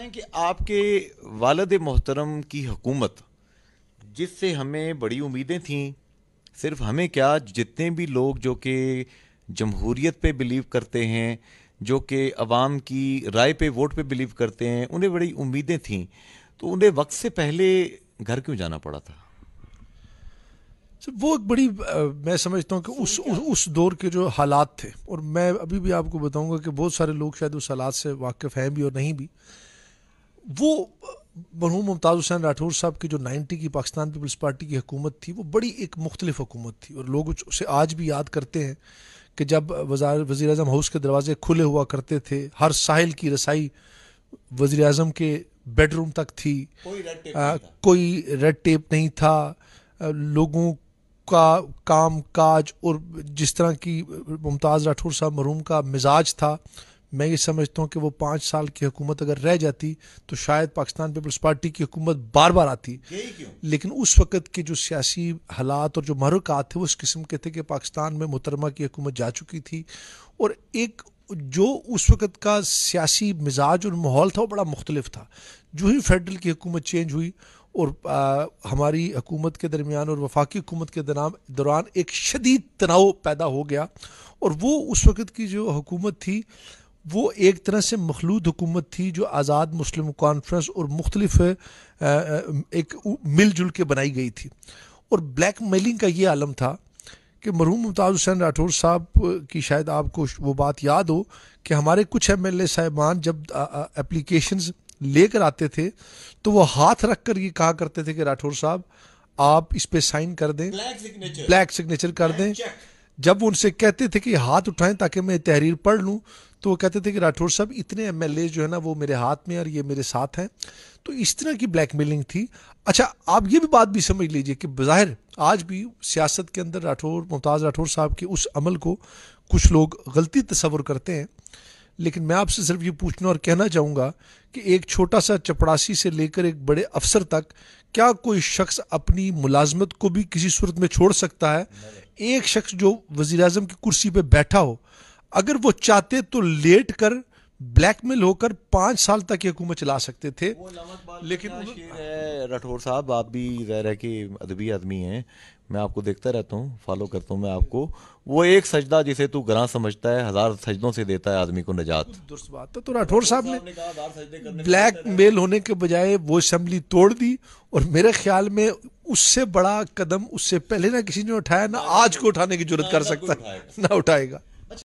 हैं कि आपके वालद मोहतरम की हुकूमत जिससे हमें बड़ी उम्मीदें थीं सिर्फ हमें क्या जितने भी लोग जो कि जमहूरीत पे बिलीव करते हैं जो कि अवाम की राय पे वोट पे बिलीव करते हैं उन्हें बड़ी उम्मीदें थीं तो उन्हें वक्त से पहले घर क्यों जाना पड़ा था सर वो एक बड़ी आ, मैं समझता हूँ कि उस, उस उस दौर के जो हालात थे और मैं अभी भी आपको बताऊँगा कि बहुत सारे लोग शायद उस हालात से वाकिफ़ हैं भी और नहीं भी वो मरहूम मुमताज़ हुसैन राठौर साहब की जो 90 की पाकिस्तान पीपल्स पार्टी की हुकूमत थी वो बड़ी एक मुख्तलिफ हुकूमत थी और लोग उसे आज भी याद करते हैं कि जब वज़ी अजम हाउस के दरवाज़े खुले हुआ करते थे हर साहिल की रसाई वज़ी अजम के बेडरूम तक थी कोई रेड आ, कोई रेड टेप नहीं था लोगों का काम काज और जिस तरह की मुमताज़ राठौर साहब मरहूम का मिजाज था మేయ సమజతో కి వో 5 సాల్ కి హుకుమత్ అగర్ రహ జాతీ తో షాయద్ పాకిస్తాన్ پیپلز పార్టీ కి హుకుమత్ బార్ బార్ ఆతీ యహీ క్యున్ లేకిన్ ఉస్ వక్త్ కి జో सियासी హలాత్ ఔర్ జో మర్కాత్ థే ఉస్ కਿਸమ్ కే థే కి పాకిస్తాన్ మే ముతర్మా కి హుకుమత్ జా చుకీ థీ ఔర్ ఏక్ జో ఉస్ వక్త్ కా सियासी मिजाज ఔర్ మహौल థా బడా ముఖతలిఫ్ థా జూ హి ఫెడరల్ కి హుకుమత్ చేంజ్ హుయీ ఔర్ హమారి హుకుమత్ కే దర్మియన్ ఔర్ వఫాకీ హుకుమత్ కే దర్ఆన్ దౌరాన్ ఏక్ షదీద్ తనావ్ పైదా హో గయా ఔర్ వో ఉస్ వక్త్ కి జో హుకుమత్ థీ वो एक तरह से मखलूद हुकूमत थी जो आज़ाद मुस्लिम कॉन्फ्रेंस और मुख्तलिफ एक मिलजुल के बनाई गई थी और ब्लैक मेलिंग का ये आलम था कि मरहूम मुमताज़ हुसैन राठौर साहब की शायद आपको वो बात याद हो कि हमारे कुछ एम एल ए साहिबान जब एप्लीकेशन लेकर आते थे तो वो हाथ रख कर ये कहा करते थे कि राठौर साहब आप इस पर साइन कर दें ब्लैक सिग्नेचर कर दें जब वो उनसे कहते थे कि हाथ उठाएं ताकि मैं तहरीर पढ़ लूँ तो वो कहते थे कि राठौर साहब इतने एम जो है ना वो मेरे हाथ में और ये मेरे साथ हैं तो इस तरह की ब्लैकमेलिंग थी अच्छा आप ये भी बात भी समझ लीजिए कि बाहर आज भी सियासत के अंदर राठौर मुमताज़ राठौर साहब के उस अमल को कुछ लोग गलती तस्वर करते हैं लेकिन मैं आपसे सिर्फ ये पूछना और कहना चाहूँगा कि एक छोटा सा चपड़ासी से लेकर एक बड़े अफसर तक क्या कोई शख्स अपनी मुलाजमत को भी किसी सूरत में छोड़ सकता है एक शख्स जो वजीर अजम की कुर्सी पर बैठा हो अगर वो चाहते तो लेट कर ब्लैकमेल होकर पांच साल तक ये हुकूमत चला सकते थे लेकिन राठौर साहब आप भी ज़ाहिर है कि अदबी आदमी हैं मैं आपको देखता रहता हूँ फॉलो करता हूँ मैं आपको वो एक सजदा जिसे तू ग्रां समझता है हज़ार सजदों से देता है आदमी को नजात बात तो राठौर साहब ने ब्लैक मेल होने के बजाय वो असम्बली तोड़ दी और मेरे ख्याल में उससे बड़ा कदम उससे पहले ना किसी ने उठाया ना आज को उठाने की जरूरत कर सकता है ना उठाएगा